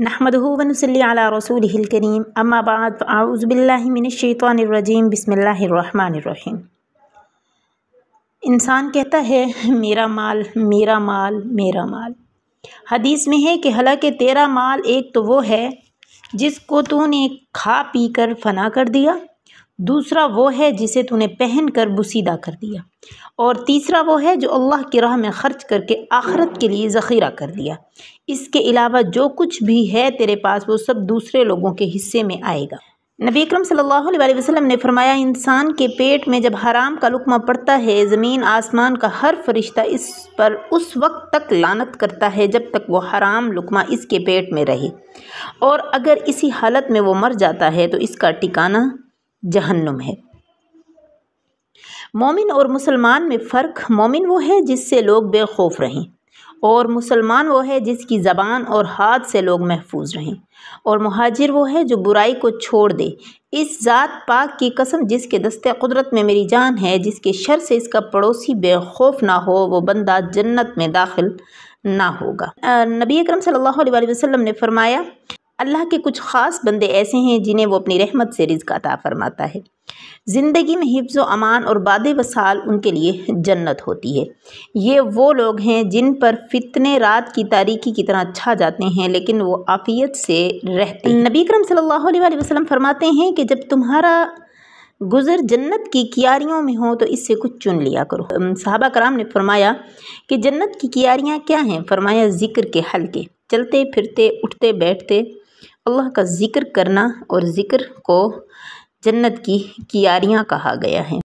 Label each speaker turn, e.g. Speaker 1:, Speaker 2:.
Speaker 1: नहमदूवनसली रसूल करीम अम्माबाद आउज़बिल्लिमिनशैतरजीम बसमीम इंसान कहता है मेरा माल मेरा माल मेरा माल हदीस में है कि हालांकि तेरा माल एक तो वो है जिसको तूने खा पी कर फना कर दिया दूसरा वो है जिसे तूने पहन कर बुसीदा कर दिया और तीसरा वो है जो अल्लाह की राह में ख़र्च करके आखरत के लिए ज़ख़ीरा कर दिया इसके अलावा जो कुछ भी है तेरे पास वो सब दूसरे लोगों के हिस्से में आएगा नबी अकरम सल्लल्लाहु अलैहि वसल्लम ने फरमाया इंसान के पेट में जब हराम का लुकमा पड़ता है ज़मीन आसमान का हर फरिश्ता इस पर उस वक्त तक लानत करता है जब तक वो हराम लुकमा इसके पेट में रहे और अगर इसी हालत में वो मर जाता है तो इसका टिकाना जहन्नुम है मोमिन और मुसलमान में फ़र्क मोमिन वो है जिससे लोग बेखौफ रहें और मुसलमान वो है जिसकी ज़बान और हाथ से लोग महफूज रहें और महाजिर वो है जो बुराई को छोड़ दे इस ज़ात पाक की कसम जिसके दस्ते कुदरत में मेरी जान है जिसके शर से इसका पड़ोसी बेखौफ ना हो वो बंदा जन्नत में दाखिल ना होगा नबी अकरम सल्लल्लाहु अलैहि वसल्लम ने फरमाया अल्लाह के कुछ ख़ास बंदे ऐसे हैं जिन्हें वो अपनी रहमत से रिज़ अता फ़रमाता है ज़िंदगी में हिफ्ज़ अमान और बाद वसाल उनके लिए जन्नत होती है ये वो लोग हैं जिन पर फितने रात की तारीख़ी की तरह छा जाते हैं लेकिन वो आफ़ियत से रहते हैं नबी करम सल्लल्लाहु अलैहि वसल्लम फरमाते हैं कि जब तुम्हारा गुज़र जन्नत की क्यारियों में हो तो इससे कुछ चुन लिया करो साहबा कराम ने फरमाया कि जन्नत की क्यारियाँ क्या हैं फरमाया ज़िक्र के हल्के चलते फिरते उठते बैठते अल्लाह का ज़िक्र करना और ज़िक्र को जन्नत की कियारियाँ कहा गया है